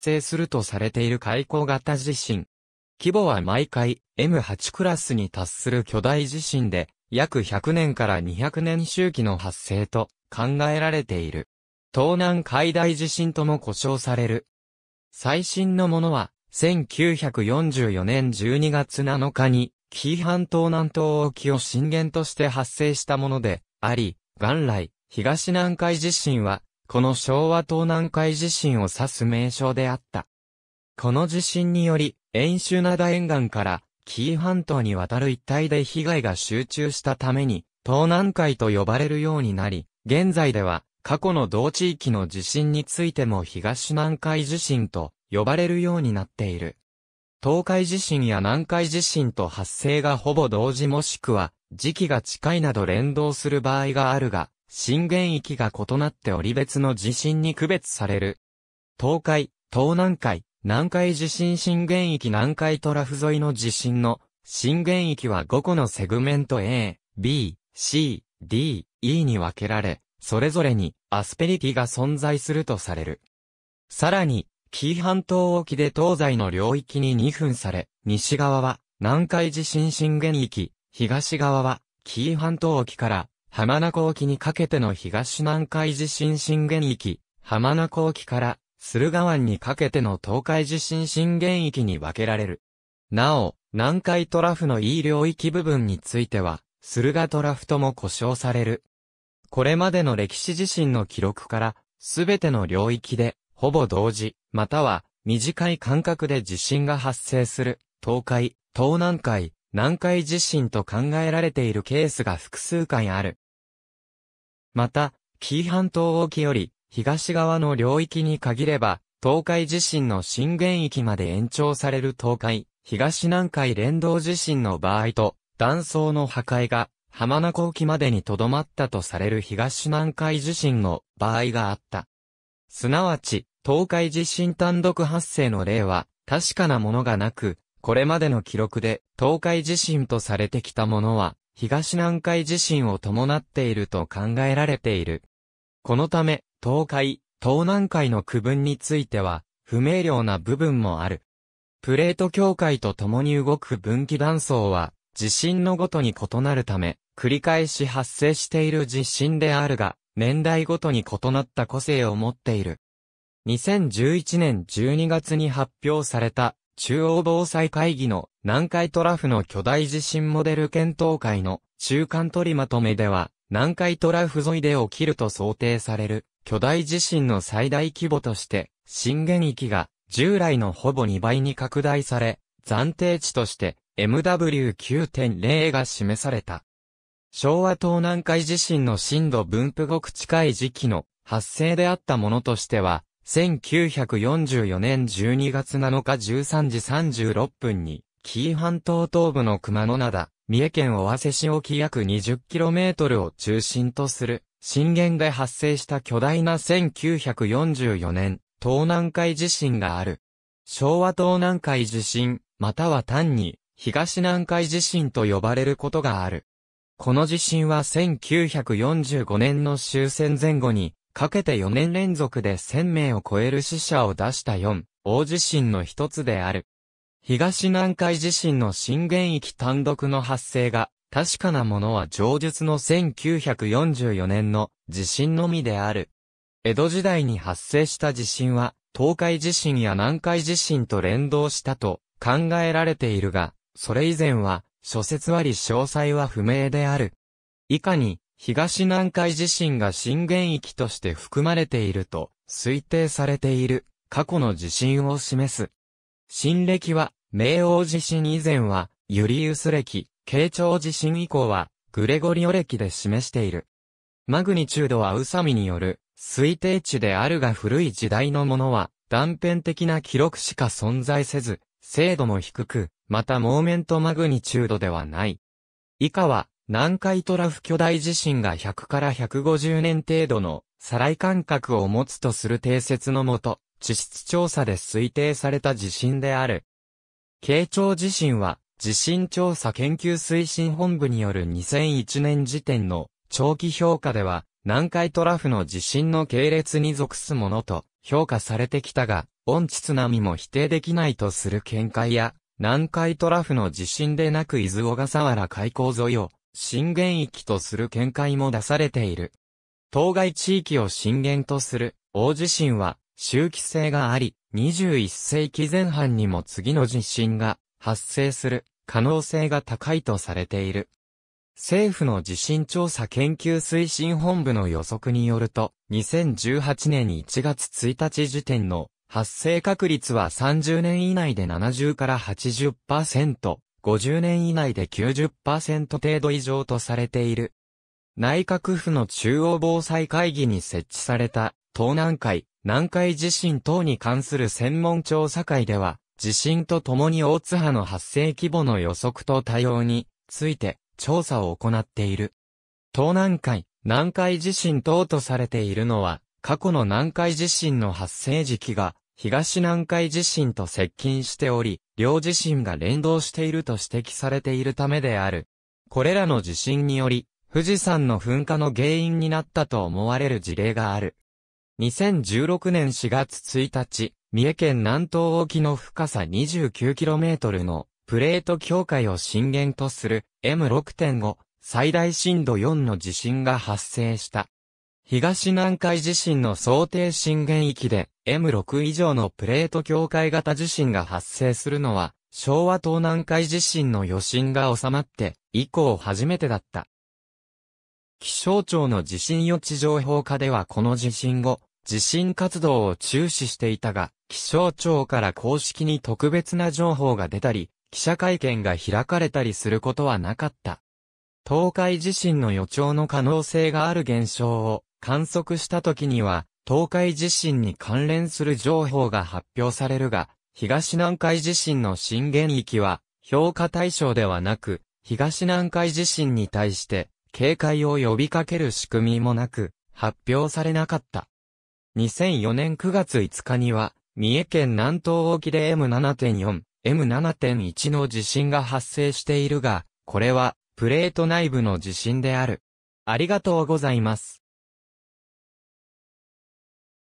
生するとされている海溝型地震。規模は毎回 M8 クラスに達する巨大地震で、約100年から200年周期の発生と考えられている。東南海大地震とも呼称される。最新のものは、1944年12月7日に、紀伊半島南東沖を震源として発生したもので、あり、元来、東南海地震は、この昭和東南海地震を指す名称であった。この地震により、遠州灘沿岸から紀伊半島にわたる一帯で被害が集中したために、東南海と呼ばれるようになり、現在では過去の同地域の地震についても東南海地震と呼ばれるようになっている。東海地震や南海地震と発生がほぼ同時もしくは時期が近いなど連動する場合があるが、震源域が異なってり別の地震に区別される。東海、東南海、南海地震震源域南海トラフ沿いの地震の震源域は5個のセグメント A、B、C、D、E に分けられ、それぞれにアスペリティが存在するとされる。さらに、紀伊半島沖で東西の領域に2分され、西側は南海地震震源域、東側は紀伊半島沖から浜名湖沖にかけての東南海地震震源域、浜名湖沖から駿河湾にかけての東海地震震源域に分けられる。なお、南海トラフの E 領域部分については、駿河トラフとも呼称される。これまでの歴史地震の記録から、すべての領域で、ほぼ同時、または、短い間隔で地震が発生する、東海、東南海、南海地震と考えられているケースが複数回ある。また、紀伊半島沖より、東側の領域に限れば、東海地震の震源域まで延長される東海、東南海連動地震の場合と、断層の破壊が、浜名湖沖までにとどまったとされる東南海地震の場合があった。すなわち、東海地震単独発生の例は、確かなものがなく、これまでの記録で、東海地震とされてきたものは、東南海地震を伴っていると考えられている。このため、東海、東南海の区分については、不明瞭な部分もある。プレート境界と共に動く分岐断層は、地震のごとに異なるため、繰り返し発生している地震であるが、年代ごとに異なった個性を持っている。2011年12月に発表された中央防災会議の南海トラフの巨大地震モデル検討会の中間取りまとめでは、南海トラフ沿いで起きると想定される巨大地震の最大規模として、震源域が従来のほぼ2倍に拡大され、暫定値として MW9.0 が示された。昭和東南海地震の震度分布ごく近い時期の発生であったものとしては、1944年12月7日13時36分に、紀伊半島東部の熊野灘、三重県尾鷲市沖約 20km を中心とする、震源で発生した巨大な1944年、東南海地震がある。昭和東南海地震、または単に、東南海地震と呼ばれることがある。この地震は1945年の終戦前後にかけて4年連続で1000名を超える死者を出した4、大地震の一つである。東南海地震の震源域単独の発生が、確かなものは上述の1944年の地震のみである。江戸時代に発生した地震は、東海地震や南海地震と連動したと考えられているが、それ以前は、諸説あり詳細は不明である。以下に、東南海地震が震源域として含まれていると推定されている過去の地震を示す。新暦は、明王地震以前は、ユリウス暦、慶長地震以降は、グレゴリオ暦で示している。マグニチュードは宇佐美による、推定値であるが古い時代のものは、断片的な記録しか存在せず、精度も低く、またモーメントマグニチュードではない。以下は、南海トラフ巨大地震が100から150年程度の再来感覚を持つとする定説のもと、地質調査で推定された地震である。慶長地震は、地震調査研究推進本部による2001年時点の長期評価では、南海トラフの地震の系列に属すものと評価されてきたが、音地津波も否定できないとする見解や、南海トラフの地震でなく伊豆小笠原海溝沿いを震源域とする見解も出されている。当該地域を震源とする大地震は周期性があり、21世紀前半にも次の地震が発生する可能性が高いとされている。政府の地震調査研究推進本部の予測によると、2018年1月1日時点の発生確率は30年以内で70から80%、50年以内で90%程度以上とされている。内閣府の中央防災会議に設置された、東南海、南海地震等に関する専門調査会では、地震とともに大津波の発生規模の予測と対応について調査を行っている。東南海、南海地震等とされているのは、過去の南海地震の発生時期が東南海地震と接近しており、両自身が連動していると指摘されているためである。これらの地震により、富士山の噴火の原因になったと思われる事例がある。2016年4月1日、三重県南東沖の深さ 29km のプレート境界を震源とする M6.5 最大震度4の地震が発生した。東南海地震の想定震源域で M6 以上のプレート境界型地震が発生するのは昭和東南海地震の余震が収まって以降初めてだった。気象庁の地震予知情報課ではこの地震後、地震活動を注視していたが、気象庁から公式に特別な情報が出たり、記者会見が開かれたりすることはなかった。東海地震の予兆の可能性がある現象を観測した時には、東海地震に関連する情報が発表されるが、東南海地震の震源域は、評価対象ではなく、東南海地震に対して、警戒を呼びかける仕組みもなく、発表されなかった。2004年9月5日には、三重県南東沖で M7.4、M7.1 の地震が発生しているが、これは、プレート内部の地震である。ありがとうございます。